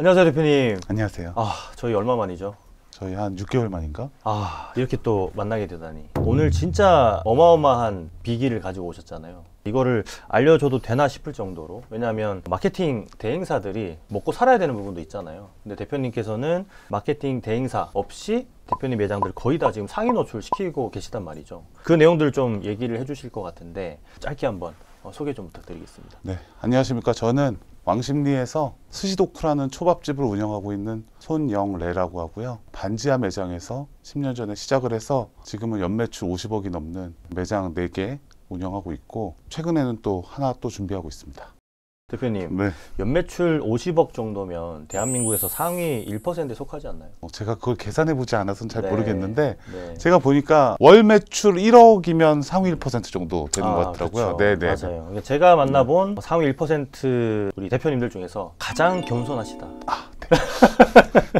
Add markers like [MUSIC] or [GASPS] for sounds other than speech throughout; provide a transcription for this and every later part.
안녕하세요 대표님. 안녕하세요. 아 저희 얼마 만이죠? 저희 한 6개월 만인가? 아 이렇게 또 만나게 되다니. 오늘 진짜 어마어마한 비기를 가지고 오셨잖아요. 이거를 알려줘도 되나 싶을 정도로 왜냐하면 마케팅 대행사들이 먹고 살아야 되는 부분도 있잖아요. 근데 대표님께서는 마케팅 대행사 없이 대표님 매장들 거의 다 지금 상위 노출 시키고 계시단 말이죠. 그 내용들 좀 얘기를 해주실 것 같은데 짧게 한번 어, 소개 좀 부탁드리겠습니다. 네, 안녕하십니까. 저는 왕십리에서 스시도쿠라는 초밥집을 운영하고 있는 손영래라고 하고요. 반지하 매장에서 10년 전에 시작을 해서 지금은 연매출 50억이 넘는 매장 4개 운영하고 있고 최근에는 또 하나 또 준비하고 있습니다. 대표님, 네. 연매출 50억 정도면 대한민국에서 상위 1%에 속하지 않나요? 어, 제가 그걸 계산해 보지 않아서는 잘 네. 모르겠는데 네. 제가 보니까 월 매출 1억이면 상위 1% 정도 되는 아, 것 같더라고요. 그렇죠. 네, 네. 맞아요. 그러니까 제가 음. 만나본 상위 1% 우리 대표님들 중에서 가장 겸손하시다. 아, 네.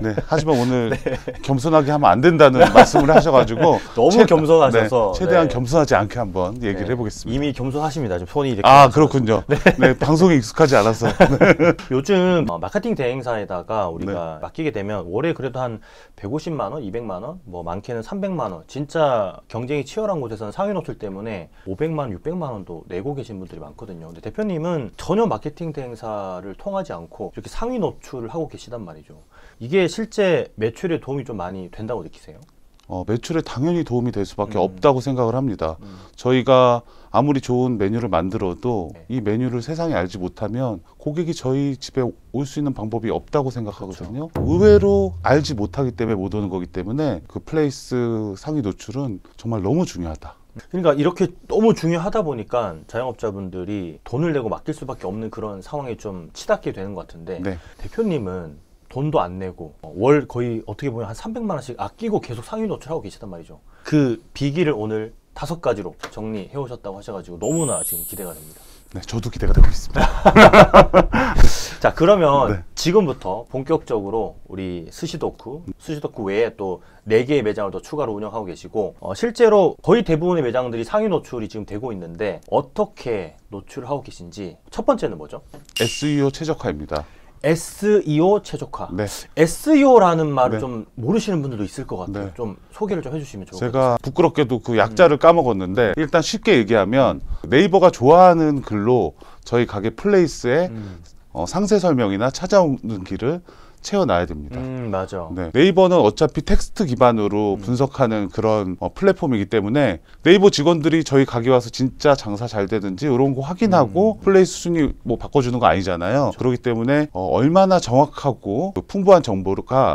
네 하지만 오늘 [LAUGHS] 네. 겸손하게 하면 안 된다는 [LAUGHS] 말씀을 하셔가지고 너무 최, 겸손하셔서 네, 최대한 겸손하지 않게 한번 얘기를 해보겠습니다. 이미 겸손하십니다. 지금 손이 이렇게 아 그렇군요. 네, 방송에 익숙. 익숙하지 않아서 [LAUGHS] 요즘 어, 마케팅 대행사에다가 우리가 네. 맡기게 되면 월에 그래도 한 150만 원, 200만 원, 뭐 많게는 300만 원. 진짜 경쟁이 치열한 곳에서는 상위 노출 때문에 500만 원, 600만 원도 내고 계신 분들이 많거든요. 근데 대표님은 전혀 마케팅 대행사를 통하지 않고 이렇게 상위 노출을 하고 계시단 말이죠. 이게 실제 매출에 도움이 좀 많이 된다고 느끼세요? 어, 매출에 당연히 도움이 될 수밖에 음. 없다고 생각을 합니다. 음. 저희가 아무리 좋은 메뉴를 만들어도 네. 이 메뉴를 세상에 알지 못하면 고객이 저희 집에 올 수 있는 방법이 없다고 생각하거든요. 그렇죠. 의외로 알지 못하기 때문에 못 오는 거기 때문에 그 플레이스 상위 노출은 정말 너무 중요하다. 그러니까 이렇게 너무 중요하다 보니까 자영업자분들이 돈을 내고 맡길 수밖에 없는 그런 상황에 좀 치닫게 되는 것 같은데 네. 대표님은 돈도 안 내고 월 거의 어떻게 보면 한 300만 원씩 아끼고 계속 상위 노출하고 계시단 말이죠. 그 비기를 오늘 다섯 가지로 정리해 오셨다고 하셔가지고 너무나 지금 기대가 됩니다. 네, 저도 기대가 되고 있습니다. [LAUGHS] 자, 그러면 네. 지금부터 본격적으로 우리 스시도쿠, 스시도쿠 외에 또 네개의 매장을 더 추가로 운영하고 계시고 어, 실제로 거의 대부분의 매장들이 상위 노출이 지금 되고 있는데 어떻게 노출을 하고 계신지 첫 번째는 뭐죠? SEO 최적화입니다. SEO 최적화. 네. SEO라는 말을 네. 좀 모르시는 분들도 있을 것 같아요. 네. 좀 소개를 좀 해주시면 좋을 것 같아요. 제가 부끄럽게도 그 약자를 음. 까먹었는데 일단 쉽게 얘기하면 네이버가 좋아하는 글로 저희 가게 플레이스에 음. 어, 상세 설명이나 찾아오는 길을 채워놔야 됩니다. 음, 맞아. 네. 네이버는 어차피 텍스트 기반으로 음. 분석하는 그런 어, 플랫폼이기 때문에 네이버 직원들이 저희 가게 와서 진짜 장사 잘 되는지 이런 거 확인하고 음. 플레이 순위 뭐 바꿔주는 거 아니잖아요. 그렇죠. 그렇기 때문에 어, 얼마나 정확하고 그 풍부한 정보가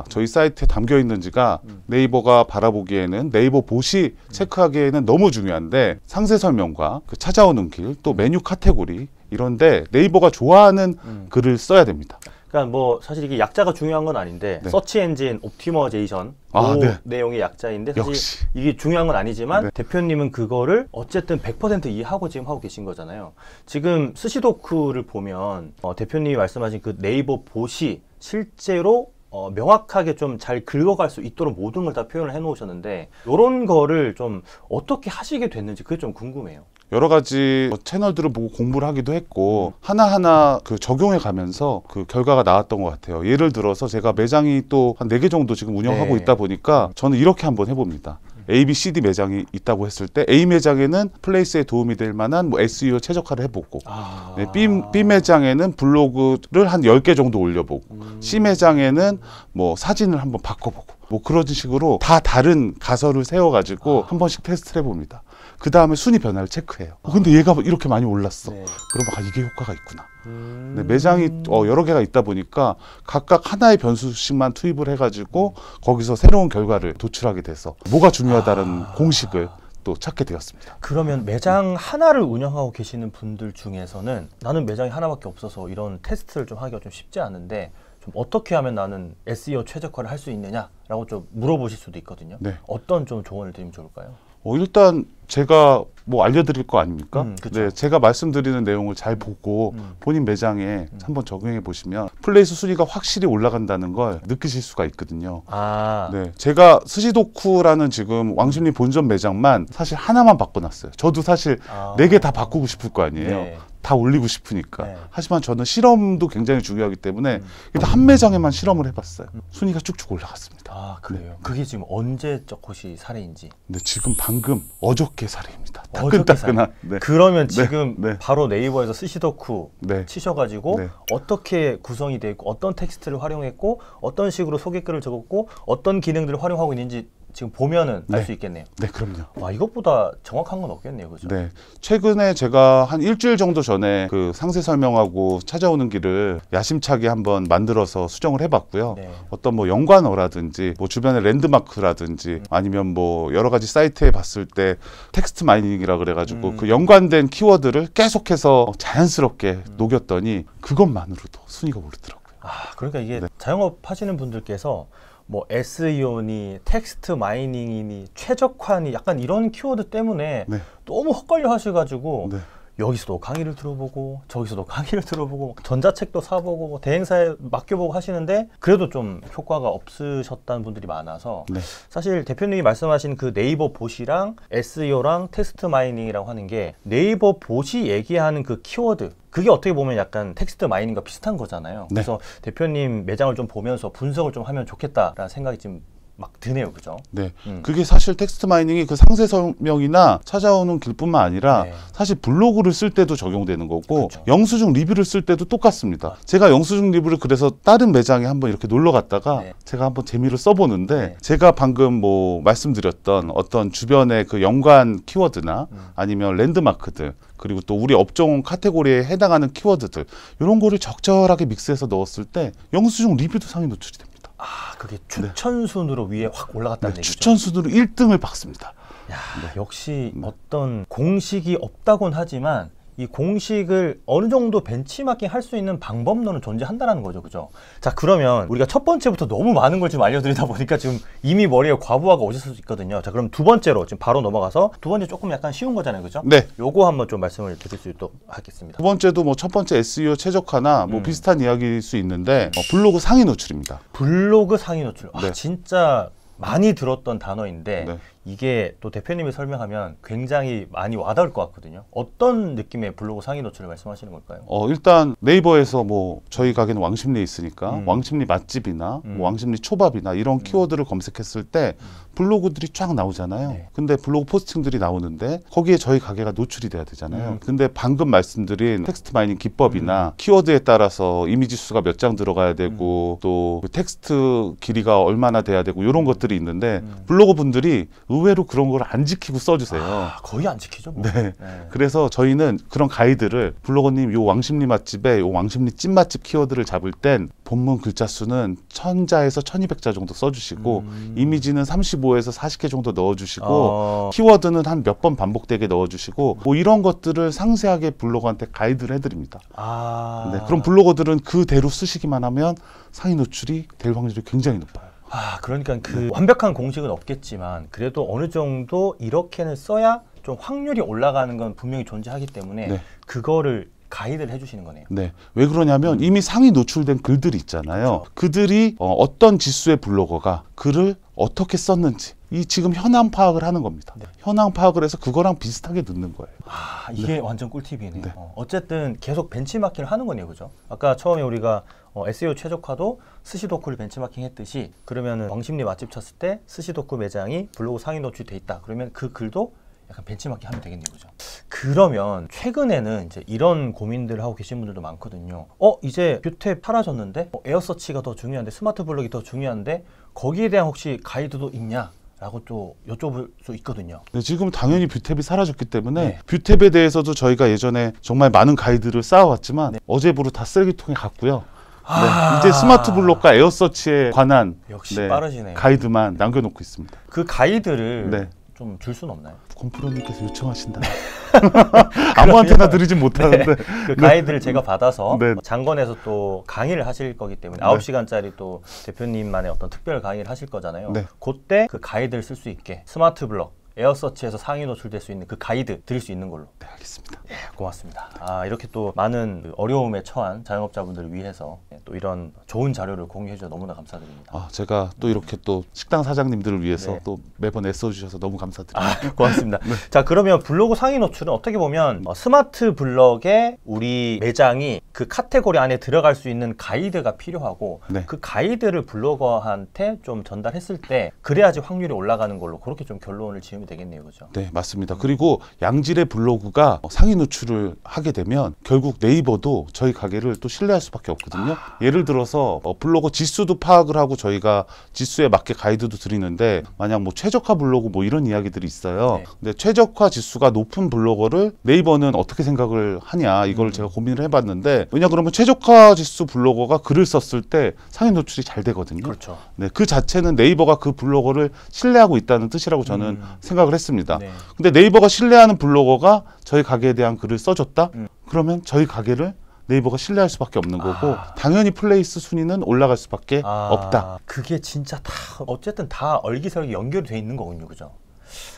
저희 사이트에 담겨 있는지가 음. 네이버가 바라보기에는 네이버 보시 음. 체크하기에는 너무 중요한데 상세 설명과 그 찾아오는 길 또 메뉴 카테고리 이런데 네이버가 좋아하는 음. 글을 써야 됩니다. 그러니까 뭐 사실 이게 약자가 중요한 건 아닌데 네. 서치 엔진 옵티머제이션 아, 네. 내용의 약자인데 사실 역시. 이게 중요한 건 아니지만 네. 대표님은 그거를 어쨌든 100% 이해하고 지금 하고 계신 거잖아요. 지금 스시도크를 보면 어, 대표님이 말씀하신 그 네이버 보시 실제로 어, 명확하게 좀 잘 긁어갈 수 있도록 모든 걸 다 표현을 해놓으셨는데 이런 거를 좀 어떻게 하시게 됐는지 그게 좀 궁금해요. 여러 가지 뭐 채널들을 보고 공부를 하기도 했고 하나하나 그 적용해 가면서 그 결과가 나왔던 것 같아요. 예를 들어서 제가 매장이 또 한 네 개 정도 지금 운영하고 네. 있다 보니까 저는 이렇게 한번 해봅니다. A, B, C, D 매장이 있다고 했을 때 A 매장에는 플레이스에 도움이 될 만한 뭐 SEO 최적화를 해보고 아... 네, B, B 매장에는 블로그를 한 열 개 정도 올려보고 음... C 매장에는 뭐 사진을 한번 바꿔보고 뭐 그런 식으로 다 다른 가설을 세워가지고 아... 한 번씩 테스트를 해봅니다. 그 다음에 순위 변화를 체크해요. 어, 근데 얘가 이렇게 많이 올랐어. 네. 그면아 이게 효과가 있구나. 음... 네, 매장이 어, 여러 개가 있다 보니까 각각 하나의 변수씩만 투입을 해가지고 거기서 새로운 결과를 도출하게 돼서 뭐가 중요하다는 아... 공식을 또 찾게 되었습니다. 그러면 매장 하나를 운영하고 계시는 분들 중에서는 나는 매장이 하나밖에 없어서 이런 테스트를 좀 하기가 좀 쉽지 않은데 좀 어떻게 하면 나는 SEO 최적화를 할 수 있느냐라고 좀 물어보실 수도 있거든요. 네. 어떤 좀 조언을 드리면 좋을까요? 어, 일단 제가 뭐 알려드릴 거 아닙니까? 음, 네, 제가 말씀드리는 내용을 잘 보고 음. 본인 매장에 음. 한번 적용해 보시면 플레이스 순위가 확실히 올라간다는 걸 느끼실 수가 있거든요. 아. 네, 제가 스시도쿠라는 지금 왕십리 본점 매장만 사실 하나만 바꿔놨어요. 저도 사실 아. 네 개다 아. 바꾸고 싶을 거 아니에요. 네. 다 올리고 싶으니까. 네. 하지만 저는 실험도 굉장히 중요하기 때문에 음. 일단 한 매장에만 실험을 해봤어요. 음. 순위가 쭉쭉 올라갔습니다. 아 네. 그래요? 네. 그게 지금 언제저혹이 사례인지? 네 지금 방금 어저께 사례입니다. 따끈따끈한. 네. 그러면 네. 지금 네. 바로 네이버에서 스시덕후 치셔가지고 어떻게 구성이 되어 있고 어떤 텍스트를 활용했고 어떤 식으로 소개글을 적었고 어떤 기능들을 활용하고 있는지 지금 보면은 네. 알수 있겠네요. 네, 그럼요. 와, 이것보다 정확한 건 없겠네요. 그죠? 네. 최근에 제가 한 일주일 정도 전에 그 상세 설명하고 찾아오는 길을 야심차게 한번 만들어서 수정을 해봤고요. 네. 어떤 뭐 연관어라든지 뭐 주변의 랜드마크라든지 음. 아니면 뭐 여러 가지 사이트에 봤을 때 텍스트 마이닝이라 그래가지고 음. 그 연관된 키워드를 계속해서 자연스럽게 음. 녹였더니 그것만으로도 순위가 오르더라고요. 아, 그러니까 이게 네. 자영업 하시는 분들께서 뭐 SEO니 텍스트 마이닝이니 최적화니 약간 이런 키워드 때문에 네. 너무 헛걸려 하셔가지고 네. 여기서도 강의를 들어보고 저기서도 강의를 [LAUGHS] 들어보고 전자책도 사보고 뭐 대행사에 맡겨보고 하시는데 그래도 좀 효과가 없으셨다는 분들이 많아서 네. 사실 대표님이 말씀하신 그 네이버 보시랑 SEO랑 테스트 마이닝이라고 하는 게 네이버 보시 얘기하는 그 키워드 그게 어떻게 보면 약간 텍스트 마이닝과 비슷한 거잖아요. 네. 그래서 대표님 매장을 좀 보면서 분석을 좀 하면 좋겠다라는 생각이 지금 막 드네요, 그죠? 네. 음. 그게 사실 텍스트 마이닝이 그 상세 설명이나 찾아오는 길뿐만 아니라 네. 사실 블로그를 쓸 때도 적용되는 거고 그쵸. 그렇죠. 영수증 리뷰를 쓸 때도 똑같습니다. 제가 영수증 리뷰를 그래서 다른 매장에 한번 이렇게 놀러 갔다가 네. 제가 한번 재미로 써보는데 네. 제가 방금 뭐 말씀드렸던 어떤 주변의 그 연관 키워드나 음. 아니면 랜드마크들 그리고 또 우리 업종 카테고리에 해당하는 키워드들 이런 거를 적절하게 믹스해서 넣었을 때 영수증 리뷰도 상위 노출이 됩니다. 아, 그게 네. 추천 순으로 위에 확 올라갔다는 네, 얘기죠. 추천 순으로 1등을 받습니다 야, 네. 역시 음. 어떤 공식이 없다곤 하지만 이 공식을 어느 정도 벤치마킹 할 수 있는 방법론은 존재한다는 거죠. 그죠? 자, 그러면 우리가 첫 번째부터 너무 많은 걸 지금 알려드리다 보니까 지금 이미 머리에 과부하가 오실 수 있거든요. 자, 그럼 두 번째로 지금 바로 넘어가서 두 번째 조금 약간 쉬운 거잖아요. 그죠? 네. 요거 한번 좀 말씀을 드릴 수 있도록 하겠습니다. 두 번째도 뭐 첫 번째 SEO 최적화나 뭐 음. 비슷한 이야기일 수 있는데 어, 블로그 상위 노출입니다. 블로그 상위 노출. 아, 네. 아, 진짜 많이 들었던 단어인데 네. 이게 또 대표님이 설명하면 굉장히 많이 와닿을 것 같거든요. 어떤 느낌의 블로그 상위 노출을 말씀하시는 걸까요? 어, 일단 네이버에서 뭐 저희 가게는 왕십리에 있으니까 음. 왕십리 맛집이나 뭐 음. 뭐 왕십리 초밥이나 이런 음. 키워드를 검색했을 때 음. 블로그들이 쫙 나오잖아요. 네. 근데 블로그 포스팅들이 나오는데 거기에 저희 가게가 노출이 돼야 되잖아요. 음. 근데 방금 말씀드린 텍스트 마이닝 기법이나 음. 키워드에 따라서 이미지 수가 몇 장 들어가야 되고 음. 또 그 텍스트 길이가 얼마나 돼야 되고 이런 것들이 있는데 음. 블로그 분들이 의외로 그런 걸 안 지키고 써주세요. 아, 거의 안 지키죠. 뭐. 네. 네. 그래서 저희는 그런 가이드를 블로거님 요 왕십리 맛집에 요 왕십리 찐맛집 키워드를 잡을 땐 본문 글자 수는 천자에서 천이백 자 정도 써주시고 음. 이미지는 삼십오에서 사십 개 정도 넣어주시고 어. 키워드는 한 몇 번 반복되게 넣어주시고 뭐 이런 것들을 상세하게 블로거한테 가이드를 해드립니다. 아. 네. 그럼 블로거들은 그대로 쓰시기만 하면 상위 노출이 될 확률이 굉장히 높아요. 아, 그러니까 그 완벽한 공식은 없겠지만 그래도 어느 정도 이렇게는 써야 좀 확률이 올라가는 건 분명히 존재하기 때문에 네. 그거를 가이드를 해주시는 거네요. 네. 왜 그러냐면 이미 상위 노출된 글들이 있잖아요. 그렇죠. 그들이 어, 떤 지수의 블로거가 글을 어떻게 썼는지 이 지금 현황 파악을 하는 겁니다. 네. 현황 파악을 해서 그거랑 비슷하게 넣는 거예요. 아 이게 네. 완전 꿀팁이네요. 네. 어, 쨌든 계속 벤치마킹을 하는 거네요, 그죠? 아까 처음에 우리가 어, SEO 최적화도 스시도쿠를 벤치마킹 했듯이 그러면 왕십리 맛집 쳤을 때 스시도쿠 매장이 블로그 상위 노출돼 있다. 그러면 그 글도 약간 벤치마킹 하면 되겠네요, 그죠? 그러면 최근에는 이제 이런 고민들을 하고 계신 분들도 많거든요. 어, 이제 뷰탭 사라졌는데 어, 에어서치가 더 중요한데 스마트 블록이더 중요한데 거기에 대한 혹시 가이드도 있냐? 라고 또 여쭤볼 수 있거든요. 네, 지금 당연히 뷰탭이 사라졌기 때문에 네. 뷰탭에 대해서도 저희가 예전에 정말 많은 가이드를 쌓아왔지만 네. 어제부로 다 쓰레기통에 갔고요. 아 네, 이제 스마트 블록과 에어서치에 관한 역시 네, 빠르시네요. 가이드만 남겨놓고 있습니다. 그 가이드를 네. 좀줄 수는 없나요? 곰프로님께서 요청하신다. [LAUGHS] 아무한테나 들으진 못하는데 네, 그 네. 가이드를 제가 받아서 네. 장관에서 또 강의를 하실 거기 때문에 네. 아홉 시간짜리또 대표님만의 어떤 특별 강의를 하실 거잖아요. 네. 그때 그 가이드를 쓸 수 있게 스마트 블럭 에어서치에서 상위 노출될 수 있는 그 가이드 드릴 수 있는 걸로 네 알겠습니다 예 고맙습니다 아 이렇게 또 많은 그 어려움에 처한 자영업자분들을 위해서 예, 또 이런 좋은 자료를 공유해 주셔서 너무나 감사드립니다 아 제가 또 이렇게 또 식당 사장님들을 위해서 네. 또 매번 애써 주셔서 너무 감사드립니다 아, [LAUGHS] 고맙습니다 네. 자 그러면 블로그 상위 노출은 어떻게 보면 어, 스마트 블럭에 우리 매장이 그 카테고리 안에 들어갈 수 있는 가이드가 필요하고 네. 그 가이드를 블로거한테 좀 전달했을 때 그래야지 확률이 올라가는 걸로 그렇게 좀 결론을 지으 도움이 되겠네요, 그죠? 네, 맞습니다. 그리고 양질의 블로그가 뭐 상위 노출을 하게 되면 결국 네이버도 저희 가게를 또 신뢰할 수밖에 없거든요. 아. 예를 들어서 뭐 블로그 지수도 파악을 하고 저희가 지수에 맞게 가이드도 드리는데 만약 뭐 최적화 블로그 뭐 이런 이야기들이 있어요. 네. 근데 최적화 지수가 높은 블로거를 네이버는 어떻게 생각을 하냐 이걸 음. 제가 고민을 해봤는데 왜냐 그러면 최적화 지수 블로거가 글을 썼을 때 상위 노출이 잘 되거든요. 그렇죠. 네, 그 자체는 네이버가 그 블로거를 신뢰하고 있다는 뜻이라고 저는 생각합니다. 음. 생각을 했습니다. 네. 근데 네이버가 신뢰하는 블로거가 저희 가게에 대한 글을 써줬다? 음. 그러면 저희 가게를 네이버가 신뢰할 수밖에 없는 거고 아. 당연히 플레이스 순위는 올라갈 수밖에 아. 없다. 그게 진짜 다 어쨌든 다 얼기설기 연결돼 있는 거군요, 그죠?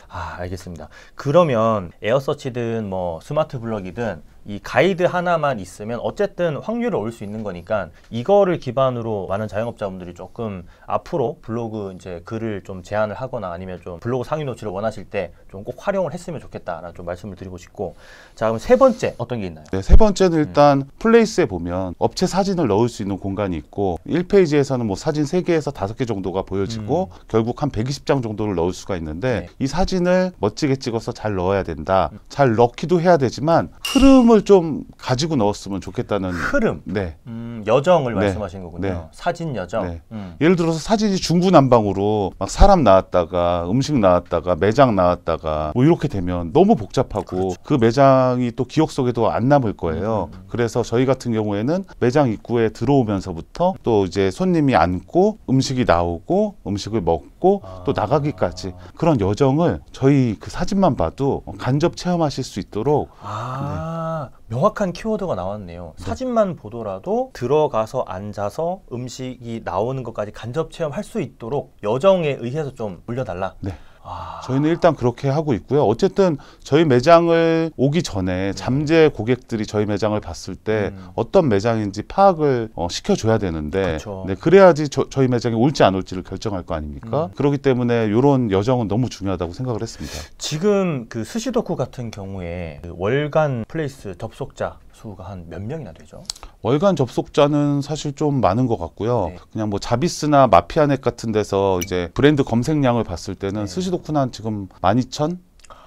아 알겠습니다. 그러면 에어서치든 뭐 스마트 블럭이든 이 가이드 하나만 있으면 어쨌든 확률을 올 수 있는 거니까 이거를 기반으로 많은 자영업자분들이 조금 앞으로 블로그 이제 글을 좀 제안을 하거나 아니면 좀 블로그 상위 노출을 원하실 때 좀 꼭 활용을 했으면 좋겠다라는 좀 말씀을 드리고 싶고 자 그럼 세 번째 어떤 게 있나요? 네, 세 번째는 일단 음. 플레이스에 보면 업체 사진을 넣을 수 있는 공간이 있고 1페이지에서는 뭐 사진 3개에서 5개 정도가 보여지고 음. 결국 한 120장 정도를 넣을 수가 있는데 네. 이 사진을 멋지게 찍어서 잘 넣어야 된다. 음. 잘 넣기도 해야 되지만 흐름을 흐름을 좀 가지고 넣었으면 좋겠다는 흐름. 네. 음, 여정을 네. 말씀하신 거군요. 네. 사진 여정. 네. 음. 예를 들어서 사진이 중구난방으로 막 사람 나왔다가 음식 나왔다가 매장 나왔다가 뭐 이렇게 되면 너무 복잡하고 그렇죠. 그 매장이 또 기억 속에도 안 남을 거예요. 음. 음, 음. 그래서 저희 같은 경우에는 매장 입구에 들어오면서부터 또 이제 손님이 앉고 음식이 나오고 음식을 먹고 있고 아. 또 나가기까지 그런 여정을 저희 그 사진만 봐도 간접 체험하실 수 있도록 아. 네. 명확한 키워드가 나왔네요. 네. 사진만 보더라도 들어가서 앉아서 음식이 나오는 것까지 간접 체험할 수 있도록 여정에 의해서 좀 물려달라. 네. 아. 저희는 일단 그렇게 하고 있고요. 어쨌든 저희 매장을 오기 전에 음. 잠재 고객들이 저희 매장을 봤을 때 음. 어떤 매장인지 파악을 어, 시켜줘야 되는데 그렇죠. 네, 그래야지 저, 저희매장이 올지 안 올지를 결정할 거 아닙니까? 음. 그렇기 때문에 이런 여정은 너무 중요하다고 생각을 했습니다. 지금 그스시도쿠 같은 경우에 그 월간 플레이스 접속자 수가 한 몇 명이나 되죠? 월간 접속자는 사실 좀 많은 것 같고요. 네. 그냥 뭐 자비스나 마피아넷 같은 데서 이제 브랜드 검색량을 봤을 때는 네. 스시도쿠는 지금 12,000?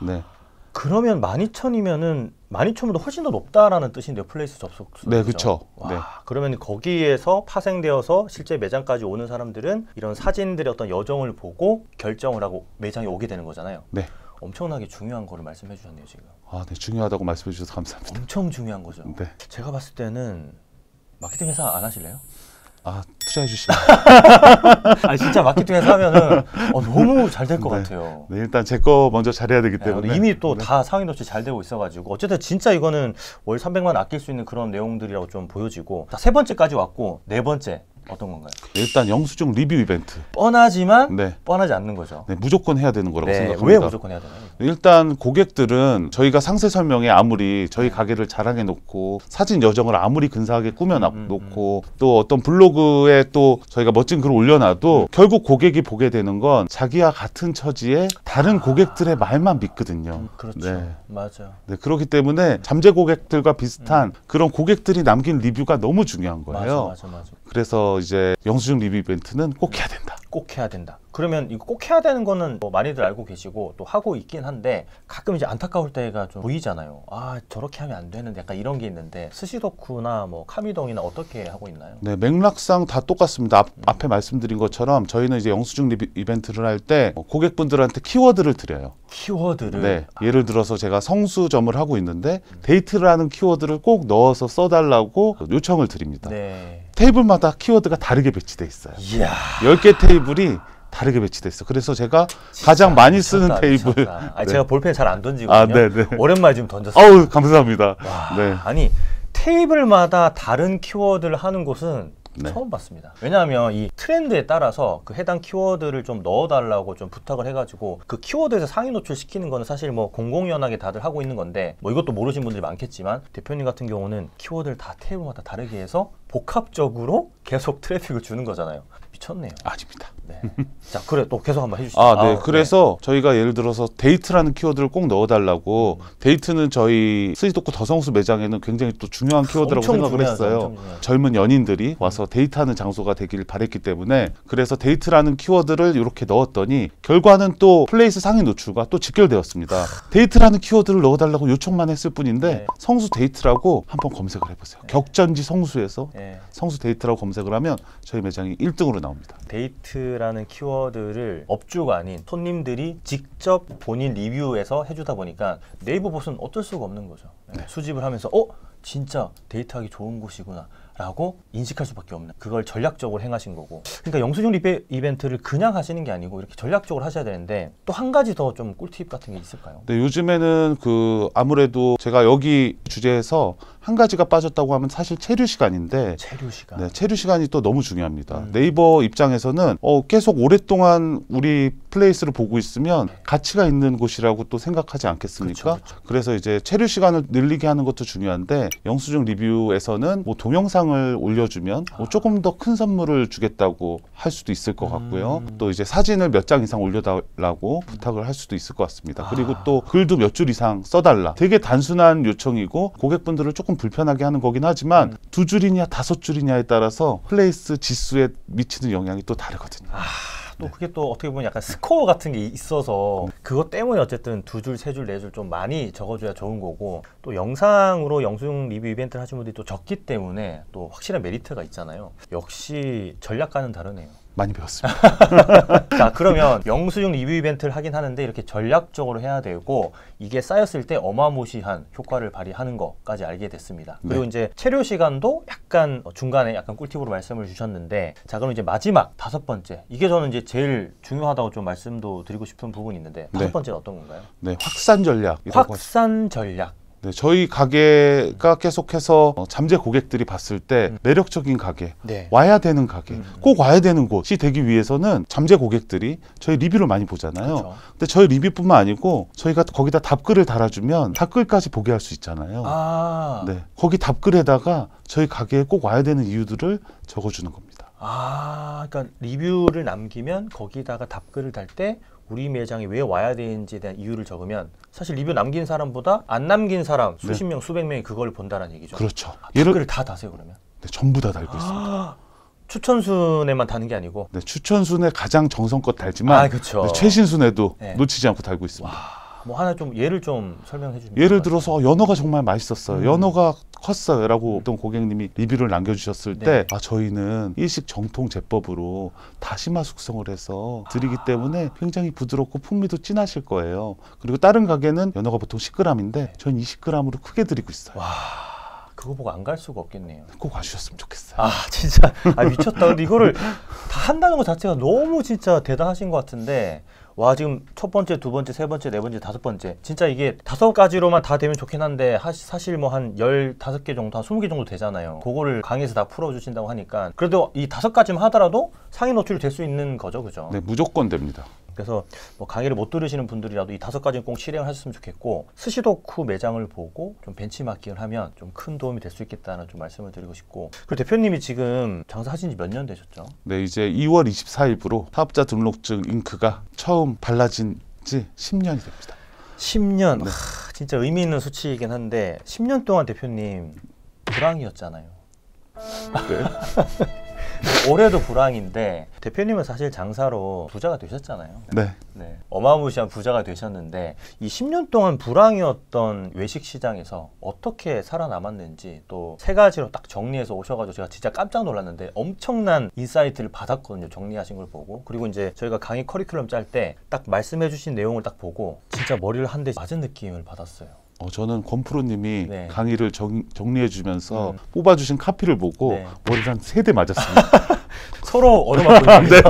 네. 그러면 12,000이면은 12,000보다 훨씬 더 높다라는 뜻인데요. 플레이스 접속수. 네, 그렇죠. 와, 네. 그러면 거기에서 파생되어서 실제 매장까지 오는 사람들은 이런 사진들의 어떤 여정을 보고 결정을 하고 매장에 오게 되는 거잖아요. 네. 엄청나게 중요한 거를 말씀해 주셨네요 지금. 아, 네 중요하다고 말씀해 주셔서 감사합니다. 엄청 중요한 거죠. 네. 제가 봤을 때는 마케팅 회사 안 하실래요? 아 투자해 주시면. [LAUGHS] 아 진짜 마케팅 회사 하면은 어, 너무 잘 될것 네. 같아요. 네 일단 제 거 먼저 잘해야 되기 네, 때문에 네, 이미 또 다 상위 도치 잘 되고 있어가지고 어쨌든 진짜 이거는 월 300만 아낄 수 있는 그런 내용들이라고 좀 보여지고 세 번째까지 왔고 네 번째 어떤 건가요? 일단 영수증 리뷰 이벤트. 뻔하지만 네. 뻔하지 않는 거죠. 네, 무조건 해야 되는 거라고 네, 생각합니다. 왜 무조건 해야 되나요? 일단 고객들은 저희가 상세 설명에 아무리 저희 네. 가게를 자랑해 놓고 사진 여정을 아무리 근사하게 꾸며 음, 음, 놓고 음, 또 어떤 블로그에 또 저희가 멋진 글을 올려놔도 음. 결국 고객이 보게 되는 건 자기와 같은 처지에 다른 아. 고객들의 말만 믿거든요. 음, 그렇죠. 네. 맞아. 네, 그렇기 때문에 잠재 고객들과 비슷한 음. 그런 고객들이 남긴 리뷰가 너무 중요한 거예요. 맞아, 맞아, 맞아. 그래서 이제 영수증 리뷰 이벤트는 꼭 해야 된다. 꼭 해야 된다. 그러면 이거 꼭 해야 되는 거는 뭐 많이들 알고 계시고 또 하고 있긴 한데 가끔 이제 안타까울 때가 좀 보이잖아요. 아 저렇게 하면 안 되는데 약간 이런 게 있는데 스시덕후나뭐 카미동이나 어떻게 하고 있나요? 네 맥락상 다 똑같습니다. 앞, 음. 앞에 말씀드린 것처럼 저희는 이제 영수증 리뷰 이벤트를 할때 뭐 고객분들한테 키워드를 드려요. 키워드를 네 아. 예를 들어서 제가 성수점을 하고 있는데 음. 데이트라는 키워드를 꼭 넣어서 써달라고 요청을 드립니다. 네. 테이블마다 키워드가 다르게 배치돼 있어요. 1 0개 테이블이 다르게 배치돼 있어. 그래서 제가 가장 많이 미쳤다, 쓰는 테이블. 아, 네. 제가 볼펜 잘 안 던지거든요. 아, 네네. 네. 오랜만에 좀 던졌어요. 아우 감사합니다. 와, 네. 아니 테이블마다 다른 키워드를 하는 곳은 네. 처음 봤습니다. 왜냐하면 이 트렌드에 따라서 그 해당 키워드를 좀 넣어달라고 좀 부탁을 해가지고 그 키워드에서 상위 노출 시키는 거는 사실 뭐 공공연하게 다들 하고 있는 건데 뭐 이것도 모르신 분들이 많겠지만 대표님 같은 경우는 키워드를 다 테이블마다 다르게 해서 복합적으로 [LAUGHS] 계속 트래픽을 주는 거잖아요. 미쳤네요. 아닙니다. 네. 자, 그래 또 계속 한번 해주시죠. 아, 네. 아, 네. 그래서 네. 저희가 예를 들어서 데이트라는 키워드를 꼭 넣어달라고 음. 데이트는 저희 스위도코 더성수 매장에는 굉장히 또 중요한 키워드라고 생각을 중요하죠, 했어요. 젊은 연인들이 와서 데이트하는 장소가 되길 바랬기 때문에 그래서 데이트라는 키워드를 이렇게 넣었더니 결과는 또 플레이스 상위 노출과 또 직결되었습니다. 데이트라는 키워드를 넣어달라고 요청만 했을 뿐인데 네. 성수 데이트라고 한번 검색을 해보세요. 네. 격전지 성수에서 네. 성수 데이트라고 검색을 하면 저희 매장이 1등으로 나옵니다. 데이트 프로젝라는 키워드를 업주가 아닌 손님들이 직접 본인 리뷰에서 해주다 보니까 네이버 봇은 어쩔 수가 없는 거죠. 네, 네. 수집을 하면서 어? 진짜 데이트하기 좋은 곳이구나 라고 인식할 수밖에 없는 그걸 전략적으로 행하신 거고 그러니까 영수증 리베, 이벤트를 그냥 하시는 게 아니고 이렇게 전략적으로 하셔야 되는데 또 한 가지 더 좀 꿀팁 같은 게 있을까요? 네, 요즘에는 그 아무래도 제가 여기 주제에서 한 가지가 빠졌다고 하면 사실 체류 시간인데 체류 시간 네, 체류 시간이 또 너무 중요합니다. 음. 네이버 입장에서는 어, 계속 오랫동안 우리 플레이스를 보고 있으면 네. 가치가 있는 곳이라고 또 생각하지 않겠습니까? 그쵸, 그쵸. 그래서 이제 체류 시간을 늘리게 하는 것도 중요한데 영수증 리뷰에서는 뭐 동영상을 올려주면 뭐 아. 조금 더 큰 선물을 주겠다고 할 수도 있을 것 같고요. 음. 또 이제 사진을 몇 장 이상 올려달라고 음. 부탁을 할 수도 있을 것 같습니다. 아. 그리고 또 글도 몇 줄 이상 써달라. 되게 단순한 요청이고 고객분들을 조금 조금 불편하게 하는 거긴 하지만 음. 두 줄이냐 다섯 줄이냐에 따라서 플레이스 지수에 미치는 영향이 또 다르거든요. 아, 또 네. 그게 또 어떻게 보면 약간 스코어 같은 게 있어서 음. 그것 때문에 어쨌든 두 줄, 세 줄, 네 줄 좀 많이 적어줘야 좋은 거고 또 영상으로 영수증 리뷰 이벤트를 하신 분들이 또 적기 때문에 또 확실한 메리트가 있잖아요. 역시 전략과는 다르네요. 많이 배웠습니다. [LAUGHS] 자, 그러면 영수증 리뷰 이벤트를 하긴 하는데 이렇게 전략적으로 해야 되고 이게 쌓였을 때 어마무시한 효과를 발휘하는 것까지 알게 됐습니다. 네. 그리고 네. 이제 체류 시간도 약간 중간에 약간 꿀팁으로 말씀을 주셨는데 자, 그럼 이제 마지막 다섯 번째. 이게 저는 이제 제일 중요하다고 좀 말씀도 드리고 싶은 부분이 있는데 다섯 네. 번째는 어떤 건가요? 네, 확산 전략. 확산 전략. 네, 저희 가게가 계속해서 어, 잠재 고객들이 봤을 때 음. 매력적인 가게, 네. 와야 되는 가게, 음. 꼭 와야 되는 곳이 되기 위해서는 잠재 고객들이 저희 리뷰를 많이 보잖아요. 그렇죠. 근데 저희 리뷰뿐만 아니고 저희가 거기다 답글을 달아주면 답글까지 보게 할 수 있잖아요. 아. 네, 거기 답글에다가 저희 가게에 꼭 와야 되는 이유들을 적어주는 겁니다. 아, 그러니까 리뷰를 남기면 거기다가 답글을 달때 우리 매장에 왜 와야 되는지에 대한 이유를 적으면 사실 리뷰 남긴 사람보다 안 남긴 사람 네. 수십 명, 수백 명이 그걸 본다는 얘기죠. 그렇죠. 아, 댓글을 다 다세요 그러면? 네, 전부 다 달고 있습니다. [GASPS] 추천 순에만 다는 게 아니고 네, 추천 순에 가장 정성껏 달지만 아, 그렇죠. 네, 최신 순에도 네. 놓치지 않고 달고 있습니다. 와. 뭐 하나 좀 예를 좀 설명해 주시면 예를 들어서 연어가 정말 맛있었어요. 음. 연어가 컸어요라고 어떤 고객님이 리뷰를 남겨주셨을 네. 때 아, 저희는 일식 정통 제법으로 다시마 숙성을 해서 드리기 아. 때문에 굉장히 부드럽고 풍미도 진하실 거예요. 그리고 다른 가게는 연어가 보통 10g인데 전 20g으로 크게 드리고 있어요. 와. 그거 보고 안 갈 수가 없겠네요. 꼭 와주셨으면 좋겠어요. 아 [LAUGHS] 진짜 아 미쳤다. 근데 이거를 다 한다는 것 자체가 너무 진짜 대단하신 것 같은데 와 지금 첫 번째, 두 번째, 세 번째, 네 번째, 다섯 번째 진짜 이게 다섯 가지로만 다 되면 좋긴 한데 하, 사실 뭐 한 열다섯 개 정도, 한 스무 개 정도 되잖아요. 그거를 강의에서 다 풀어주신다고 하니까 그래도 이 다섯 가지만 하더라도 상위 노출이 될 수 있는 거죠, 그죠? 네, 무조건 됩니다. 그래서 뭐 강의를 못 들으시는 분들이라도 이 다섯 가지는 꼭 실행하셨으면 좋겠고 스시도쿠 매장을 보고 좀 벤치마킹을 하면 좀 큰 도움이 될 수 있겠다는 좀 말씀을 드리고 싶고 그리고 대표님이 지금 장사하신 지 몇 년 되셨죠? 네 이제 2월 24일부로 사업자 등록증 잉크가 처음 발라진 지 10년이 됩니다. 10년 네. 하, 진짜 의미 있는 수치이긴 한데 10년 동안 대표님 불황이었잖아요. 네. [LAUGHS] 올해도 불황인데 대표님은 사실 장사로 부자가 되셨잖아요. 네. 네. 어마무시한 부자가 되셨는데 이 10년 동안 불황이었던 외식 시장에서 어떻게 살아남았는지 또 세 가지로 딱 정리해서 오셔가지고 제가 진짜 깜짝 놀랐는데 엄청난 인사이트를 받았거든요. 정리하신 걸 보고 그리고 이제 저희가 강의 커리큘럼 짤 때 딱 말씀해주신 내용을 딱 보고 진짜 머리를 한 대 맞은 느낌을 받았어요. 어, 저는 권프로님이 네. 강의를 정, 리해 주면서 음. 뽑아주신 카피를 보고 네. 머리를 한세대 맞았습니다. [LAUGHS] 서로 얻어맞고 [LAUGHS] 네, 있 네.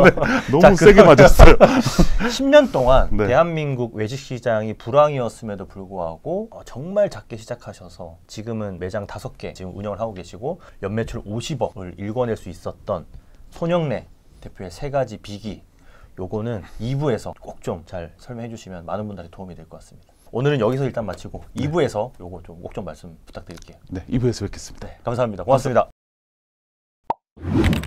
너무 자, 세게 맞았어요. 10년 [LAUGHS] 동안 네. 대한민국 외식시장이 불황이었음에도 불구하고 어, 정말 작게 시작하셔서 지금은 매장 5개 지금 운영을 하고 계시고 연매출 50억을 일궈낼 수 있었던 손영래 대표의 세 가지 비기 요거는 2부에서 꼭 좀 잘 설명해 주시면 많은 분들이 도움이 될 것 같습니다. 오늘은 여기서 일단 마치고 네. 2부에서 요거 좀옥좀 말씀 부탁드릴게요. 네, 2부에서 뵙겠습니다. 네, 감사합니다. 고맙습니다. 고맙습니다.